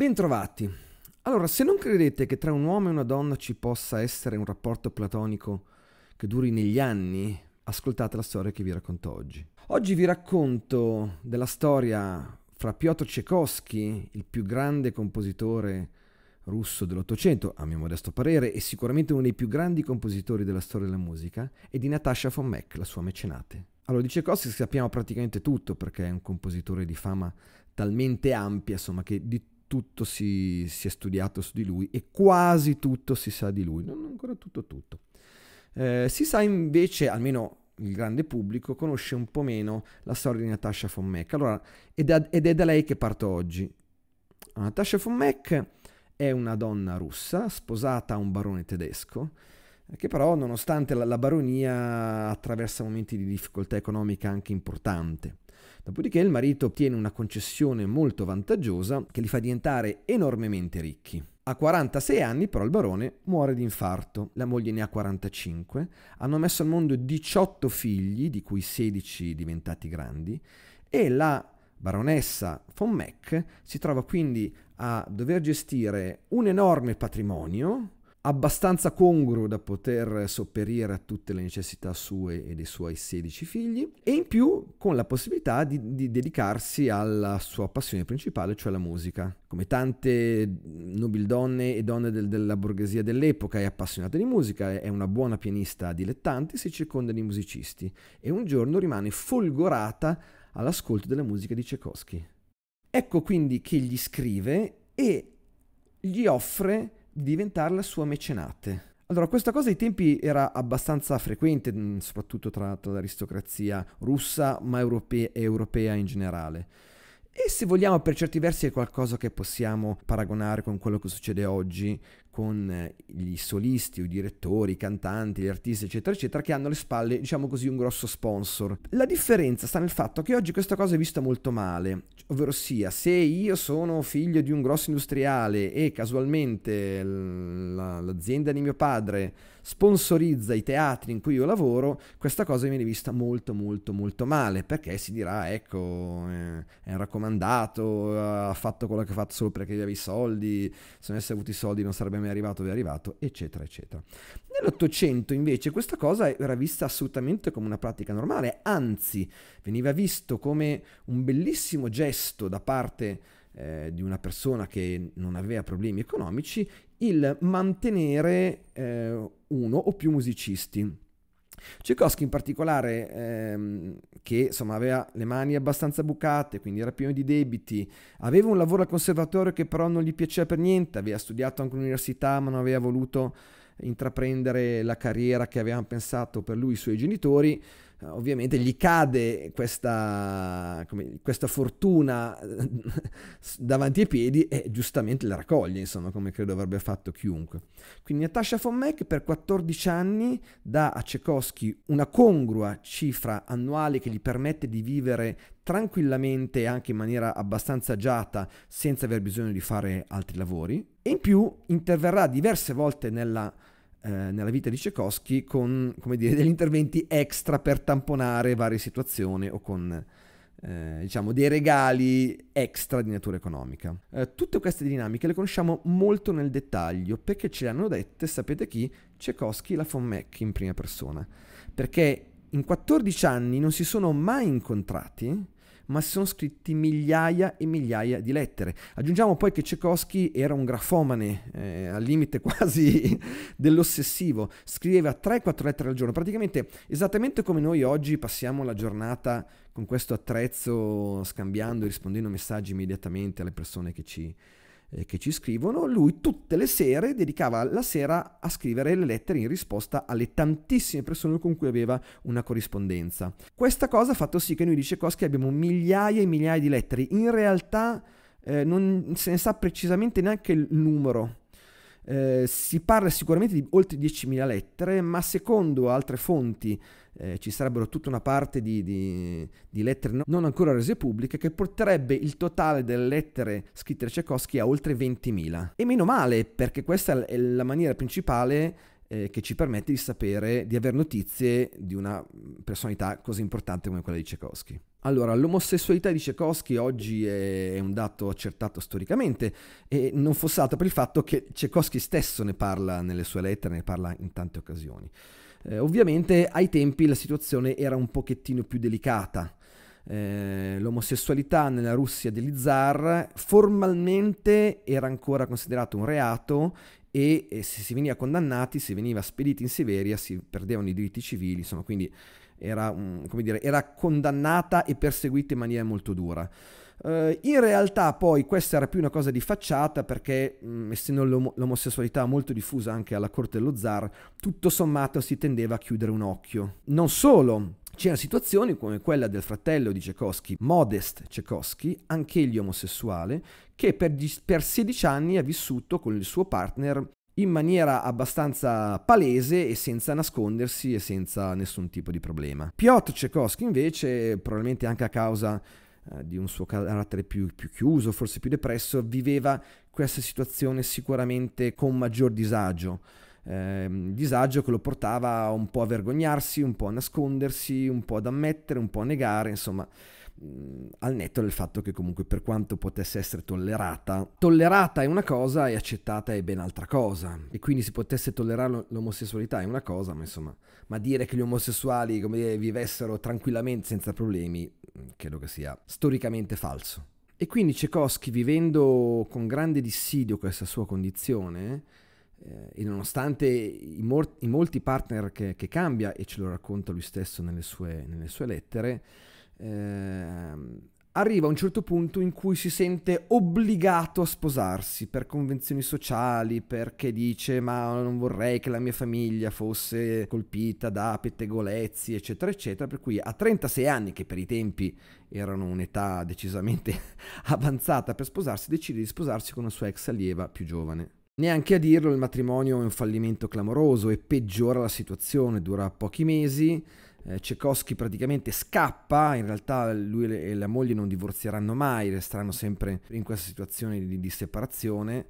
Bentrovati. Allora, se non credete che tra un uomo e una donna ci possa essere un rapporto platonico che duri negli anni, ascoltate la storia che vi racconto oggi. Oggi vi racconto della storia fra Piotr Tchaikovsky, il più grande compositore russo dell'Ottocento, a mio modesto parere, e sicuramente uno dei più grandi compositori della storia della musica, e di Natasha von Meck, la sua mecenate. Allora, di Tchaikovsky sappiamo praticamente tutto perché è un compositore di fama talmente ampia, insomma, che di tutto tutto si, si, è studiato su di lui e quasi tutto si sa di lui, non ancora tutto tutto. Eh, si sa invece, almeno il grande pubblico, conosce un po' meno la storia di Natasha von Meck. Allora, ed, è, ed è da lei che parto oggi. Natasha von Meck è una donna russa, sposata a un barone tedesco, eh, che però nonostante la, la baronia attraversa momenti di difficoltà economica anche importante. Dopodiché il marito ottiene una concessione molto vantaggiosa che li fa diventare enormemente ricchi. A 46 anni però il barone muore di infarto, la moglie ne ha 45, hanno messo al mondo 18 figli, di cui 16 diventati grandi, e la baronessa von Meck si trova quindi a dover gestire un enorme patrimonio abbastanza congruo da poter sopperire a tutte le necessità sue e dei suoi 16 figli e in più con la possibilità di, di dedicarsi alla sua passione principale, cioè la musica. Come tante nobildonne e donne del, della borghesia dell'epoca è appassionata di musica, è una buona pianista dilettante, si circonda di musicisti e un giorno rimane folgorata all'ascolto della musica di Tchaikovsky. Ecco quindi che gli scrive e gli offre di diventare la sua mecenate. Allora, questa cosa ai tempi era abbastanza frequente, mm, soprattutto tra, tra l'aristocrazia russa, ma europea, europea in generale. E se vogliamo, per certi versi è qualcosa che possiamo paragonare con quello che succede oggi con gli eh, solisti, i direttori, i cantanti, gli artisti, eccetera, eccetera, che hanno alle spalle, diciamo così, un grosso sponsor. La differenza sta nel fatto che oggi questa cosa è vista molto male, ovvero sia, se io sono figlio di un grosso industriale e casualmente l'azienda di mio padre sponsorizza i teatri in cui io lavoro, questa cosa viene vista molto molto molto male, perché si dirà, ecco, eh, è raccomandato, ha fatto quello che ha fatto solo perché gli aveva i soldi, se non avesse avuto i soldi non sarebbe mi è arrivato, vi è arrivato, eccetera, eccetera. Nell'Ottocento invece questa cosa era vista assolutamente come una pratica normale, anzi veniva visto come un bellissimo gesto da parte eh, di una persona che non aveva problemi economici il mantenere eh, uno o più musicisti. Tchaikovsky in particolare, ehm, che insomma, aveva le mani abbastanza bucate, quindi era pieno di debiti, aveva un lavoro al conservatorio che però non gli piaceva per niente, aveva studiato anche all'università ma non aveva voluto intraprendere la carriera che avevano pensato per lui i suoi genitori, eh, ovviamente gli cade questa, come, questa fortuna eh, davanti ai piedi e giustamente la raccoglie, insomma, come credo avrebbe fatto chiunque. Quindi Natasha von Meck per 14 anni dà a Tchaikovsky una congrua cifra annuale che gli permette di vivere tranquillamente anche in maniera abbastanza agiata senza aver bisogno di fare altri lavori e in più interverrà diverse volte nella eh, nella vita di Tchaikovsky con dire, degli interventi extra per tamponare varie situazioni o con eh, diciamo, dei regali extra di natura economica. Eh, tutte queste dinamiche le conosciamo molto nel dettaglio perché ce le hanno dette, sapete chi? Tchaikovsky e la von in prima persona. Perché in 14 anni non si sono mai incontrati ma si sono scritti migliaia e migliaia di lettere. Aggiungiamo poi che Tchaikovsky era un grafomane, eh, al limite quasi dell'ossessivo, scriveva 3-4 lettere al giorno, praticamente esattamente come noi oggi passiamo la giornata con questo attrezzo, scambiando e rispondendo messaggi immediatamente alle persone che ci, eh, che ci scrivono, lui tutte le sere dedicava la sera a scrivere le lettere in risposta alle tantissime persone con cui aveva una corrispondenza. Questa cosa ha fatto sì che noi dice Coschi abbiamo migliaia e migliaia di lettere, in realtà eh, non se ne sa precisamente neanche il numero eh, si parla sicuramente di oltre 10.000 lettere, ma secondo altre fonti eh, ci sarebbero tutta una parte di, di, di, lettere non ancora rese pubbliche che porterebbe il totale delle lettere scritte da Tchaikovsky a oltre 20.000. E meno male, perché questa è la maniera principale eh, che ci permette di sapere, di avere notizie di una mm, personalità così importante come quella di Tchaikovsky. Allora, l'omosessualità di Tchaikovsky oggi è un dato accertato storicamente e non fosse altro per il fatto che Tchaikovsky stesso ne parla nelle sue lettere, ne parla in tante occasioni. Eh, ovviamente ai tempi la situazione era un pochettino più delicata. Eh, l'omosessualità nella Russia degli zar formalmente era ancora considerato un reato e, e se si veniva condannati, si veniva spediti in Siberia, si perdevano i diritti civili, insomma, quindi era, dire, era condannata e perseguita in maniera molto dura. Uh, in realtà poi questa era più una cosa di facciata perché mh, essendo l'om- l'omosessualità molto diffusa anche alla corte dello zar, tutto sommato si tendeva a chiudere un occhio. Non solo, C'erano situazioni come quella del fratello di Tchaikovsky, Modest Tchaikovsky, anch'egli omosessuale, che per, per 16 anni ha vissuto con il suo partner in maniera abbastanza palese e senza nascondersi e senza nessun tipo di problema. Piotr Tchaikovsky invece, probabilmente anche a causa eh, di un suo carattere più, più, chiuso, forse più depresso, viveva questa situazione sicuramente con maggior disagio eh, disagio che lo portava un po' a vergognarsi, un po' a nascondersi, un po' ad ammettere, un po' a negare, insomma mm, al netto del fatto che comunque per quanto potesse essere tollerata, tollerata è una cosa e accettata è ben altra cosa. E quindi si potesse tollerare l'omosessualità è una cosa, ma insomma, ma dire che gli omosessuali come dire, vivessero tranquillamente senza problemi, mm, credo che sia storicamente falso. E quindi Tchaikovsky, vivendo con grande dissidio questa sua condizione, eh, e nonostante i, mor- i molti partner che, che, cambia, e ce lo racconta lui stesso nelle sue, nelle sue lettere, ehm, arriva a un certo punto in cui si sente obbligato a sposarsi per convenzioni sociali, perché dice ma non vorrei che la mia famiglia fosse colpita da pettegolezzi, eccetera, eccetera, per cui a 36 anni, che per i tempi erano un'età decisamente avanzata per sposarsi, decide di sposarsi con una sua ex allieva più giovane. Neanche a dirlo, il matrimonio è un fallimento clamoroso e peggiora la situazione, dura pochi mesi, eh, Cekowski praticamente scappa, in realtà lui e la moglie non divorzieranno mai, resteranno sempre in questa situazione di, di separazione.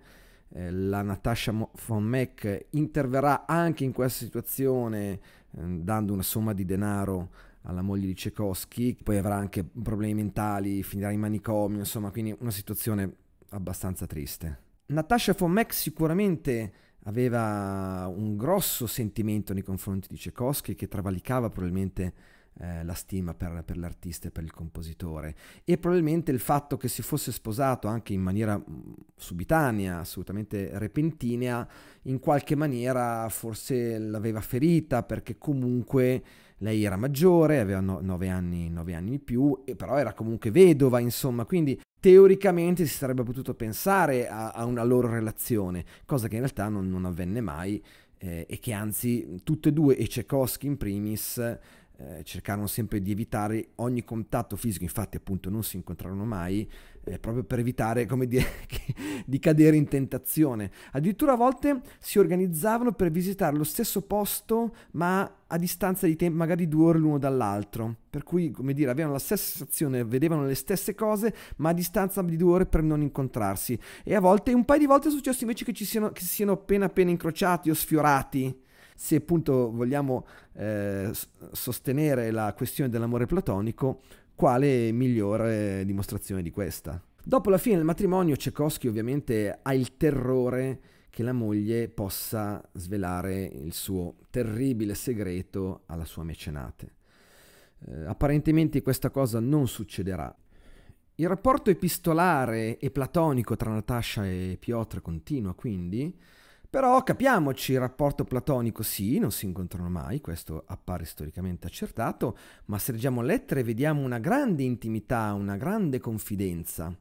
Eh, la Natasha von Meck interverrà anche in questa situazione ehm, dando una somma di denaro alla moglie di Cekowski, poi avrà anche problemi mentali, finirà in manicomio, insomma, quindi una situazione abbastanza triste. Natasha Fomek sicuramente aveva un grosso sentimento nei confronti di Tchaikovsky che travalicava probabilmente eh, la stima per, per l'artista e per il compositore e probabilmente il fatto che si fosse sposato anche in maniera mm, subitanea, assolutamente repentinea, in qualche maniera forse l'aveva ferita perché comunque lei era maggiore, aveva 9 no, anni, nove anni in più, e però era comunque vedova, insomma, quindi teoricamente si sarebbe potuto pensare a, a una loro relazione, cosa che in realtà non, non avvenne mai eh, e che anzi tutte e due, e Tchaikovsky in primis, eh, cercarono sempre di evitare ogni contatto fisico, infatti appunto non si incontrarono mai, eh, proprio per evitare come dire, di cadere in tentazione. Addirittura a volte si organizzavano per visitare lo stesso posto ma a distanza di tempo, magari due ore l'uno dall'altro, per cui come dire avevano la stessa sensazione, vedevano le stesse cose ma a distanza di due ore per non incontrarsi. E a volte, un paio di volte è successo invece che, ci siano, che si siano appena appena incrociati o sfiorati se appunto vogliamo eh, sostenere la questione dell'amore platonico, quale migliore dimostrazione di questa? Dopo la fine del matrimonio, Tchaikovsky ovviamente ha il terrore che la moglie possa svelare il suo terribile segreto alla sua mecenate. Eh, apparentemente questa cosa non succederà. Il rapporto epistolare e platonico tra Natasha e Piotr continua quindi, però capiamoci, il rapporto platonico sì, non si incontrano mai, questo appare storicamente accertato, ma se leggiamo lettere vediamo una grande intimità, una grande confidenza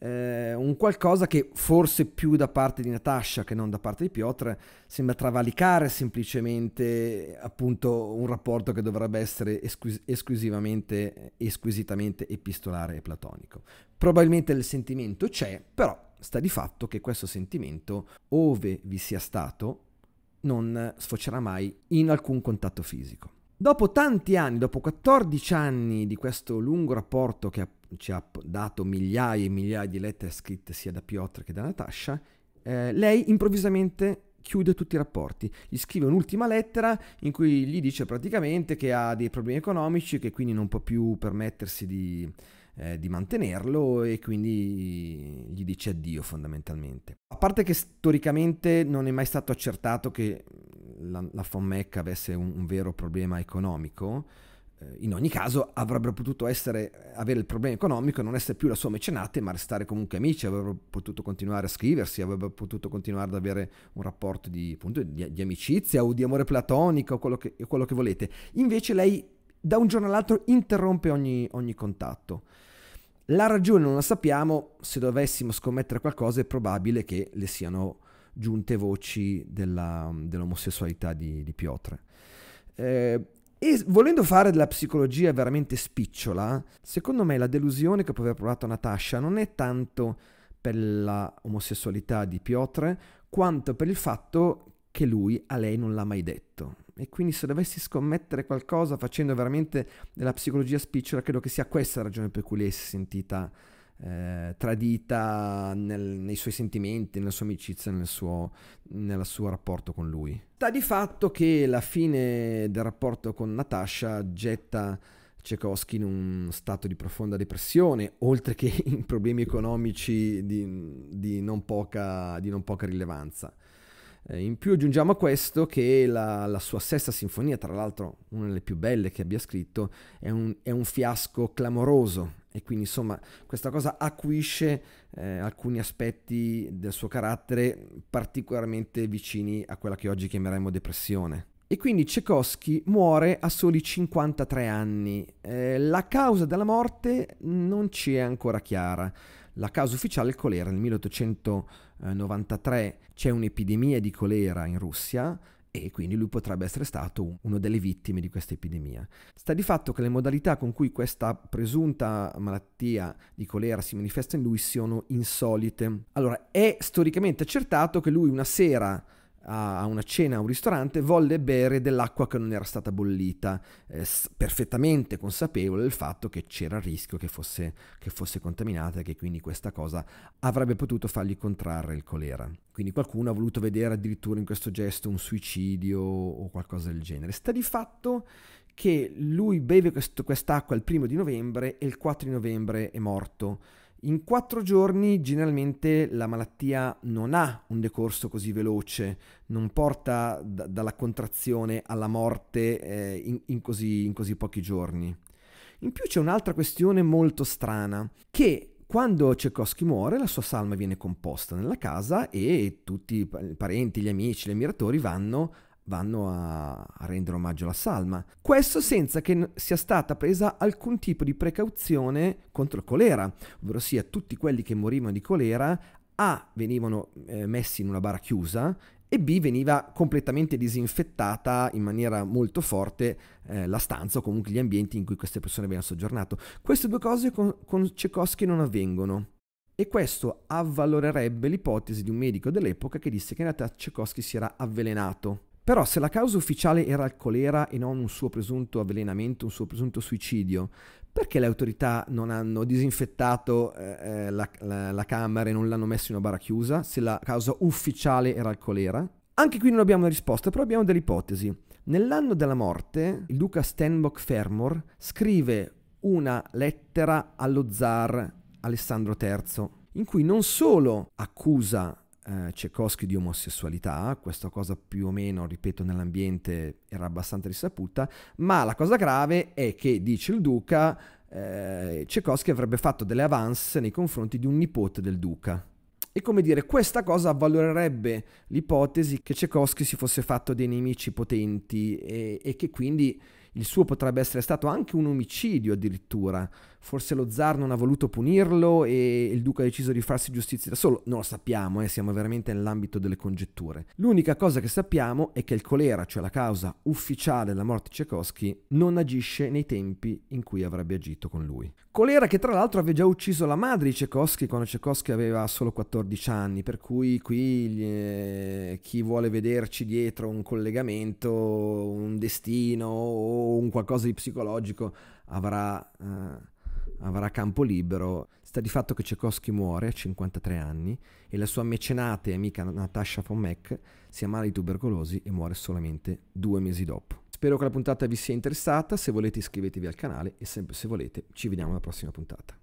eh, un qualcosa che forse più da parte di Natasha che non da parte di Piotr sembra travalicare semplicemente appunto un rapporto che dovrebbe essere esclus- esclusivamente, esquisitamente epistolare e platonico. Probabilmente il sentimento c'è, però sta di fatto che questo sentimento, ove vi sia stato, non sfocerà mai in alcun contatto fisico. Dopo tanti anni, dopo 14 anni di questo lungo rapporto che ha ci ha dato migliaia e migliaia di lettere scritte sia da Piotr che da Natascia, eh, lei improvvisamente chiude tutti i rapporti. Gli scrive un'ultima lettera in cui gli dice praticamente che ha dei problemi economici, che quindi non può più permettersi di, eh, di mantenerlo e quindi gli dice addio fondamentalmente. A parte che storicamente non è mai stato accertato che la, la Fommec avesse un, un vero problema economico, eh, in ogni caso avrebbero potuto essere, avere il problema economico, non essere più la sua mecenate, ma restare comunque amici, avrebbero potuto continuare a scriversi, avrebbero potuto continuare ad avere un rapporto di, appunto, di, di amicizia o di amore platonico o quello, che, quello che, volete. Invece lei da un giorno all'altro interrompe ogni, ogni contatto. La ragione non la sappiamo, se dovessimo scommettere qualcosa è probabile che le siano giunte voci della, dell'omosessualità di, di Piotre. Eh, e volendo fare della psicologia veramente spicciola, secondo me la delusione che può aver provato Natasha non è tanto per la omosessualità di Piotr, quanto per il fatto che lui a lei non l'ha mai detto. E quindi se dovessi scommettere qualcosa facendo veramente della psicologia spicciola, credo che sia questa la ragione per cui lei si è sentita eh, tradita nel, nei suoi sentimenti, nella sua amicizia, nel suo, nel suo rapporto con lui. Sta di fatto che la fine del rapporto con Natasha getta Tchaikovsky in un stato di profonda depressione, oltre che in problemi economici di, di, non, poca, di non, poca, rilevanza. Eh, in più aggiungiamo a questo che la, la sua sesta sinfonia, tra l'altro una delle più belle che abbia scritto, è un, è un fiasco clamoroso e quindi insomma questa cosa acuisce eh, alcuni aspetti del suo carattere particolarmente vicini a quella che oggi chiameremmo depressione. E quindi Tchaikovsky muore a soli 53 anni. Eh, la causa della morte non ci è ancora chiara. La causa ufficiale è il colera. Nel 1893 c'è un'epidemia di colera in Russia, e quindi lui potrebbe essere stato una delle vittime di questa epidemia. Sta di fatto che le modalità con cui questa presunta malattia di colera si manifesta in lui siano insolite. Allora, è storicamente accertato che lui una sera a una cena a un ristorante, volle bere dell'acqua che non era stata bollita, eh, perfettamente consapevole del fatto che c'era il rischio che fosse, che fosse contaminata e che quindi questa cosa avrebbe potuto fargli contrarre il colera. Quindi qualcuno ha voluto vedere addirittura in questo gesto un suicidio o qualcosa del genere. Sta di fatto che lui beve questo, quest'acqua il primo di novembre e il 4 di novembre è morto in quattro giorni generalmente la malattia non ha un decorso così veloce, non porta d- dalla contrazione alla morte eh, in, in, così, in così pochi giorni. In più c'è un'altra questione molto strana, che quando Tchaikovsky muore la sua salma viene composta nella casa e tutti i parenti, gli amici, gli ammiratori vanno vanno a, a, rendere omaggio alla salma. Questo senza che sia stata presa alcun tipo di precauzione contro il colera, ovvero sia tutti quelli che morivano di colera A venivano eh, messi in una bara chiusa e B veniva completamente disinfettata in maniera molto forte eh, la stanza o comunque gli ambienti in cui queste persone avevano soggiornato. Queste due cose con, con Cekoschi non avvengono. E questo avvalorerebbe l'ipotesi di un medico dell'epoca che disse che in realtà Tchaikovsky si era avvelenato però se la causa ufficiale era il colera e non un suo presunto avvelenamento, un suo presunto suicidio, perché le autorità non hanno disinfettato eh, eh la, la, la, camera e non l'hanno messo in una bara chiusa se la causa ufficiale era il colera? Anche qui non abbiamo una risposta, però abbiamo delle ipotesi. Nell'anno della morte, il duca Stenbock Fermor scrive una lettera allo zar Alessandro III, in cui non solo accusa eh, Cekowski di omosessualità, questa cosa più o meno, ripeto, nell'ambiente era abbastanza risaputa, ma la cosa grave è che, dice il duca, eh, Cekowski avrebbe fatto delle avance nei confronti di un nipote del duca. E come dire, questa cosa avvalorerebbe l'ipotesi che Cekowski si fosse fatto dei nemici potenti e, e che quindi il suo potrebbe essere stato anche un omicidio addirittura, forse lo zar non ha voluto punirlo e il duca ha deciso di farsi giustizia da solo, non lo sappiamo, eh, siamo veramente nell'ambito delle congetture. L'unica cosa che sappiamo è che il colera, cioè la causa ufficiale della morte di Tchaikovsky, non agisce nei tempi in cui avrebbe agito con lui. Colera che tra l'altro aveva già ucciso la madre di Tchaikovsky quando Tchaikovsky aveva solo 14 anni, per cui qui eh, chi vuole vederci dietro un collegamento, un destino o un qualcosa di psicologico avrà... Eh, avrà campo libero. Sta di fatto che Tchaikovsky muore a 53 anni e la sua mecenate e amica Natasha von Meck si ammala di tubercolosi e muore solamente due mesi dopo. Spero che la puntata vi sia interessata, se volete iscrivetevi al canale e sempre se volete ci vediamo alla prossima puntata.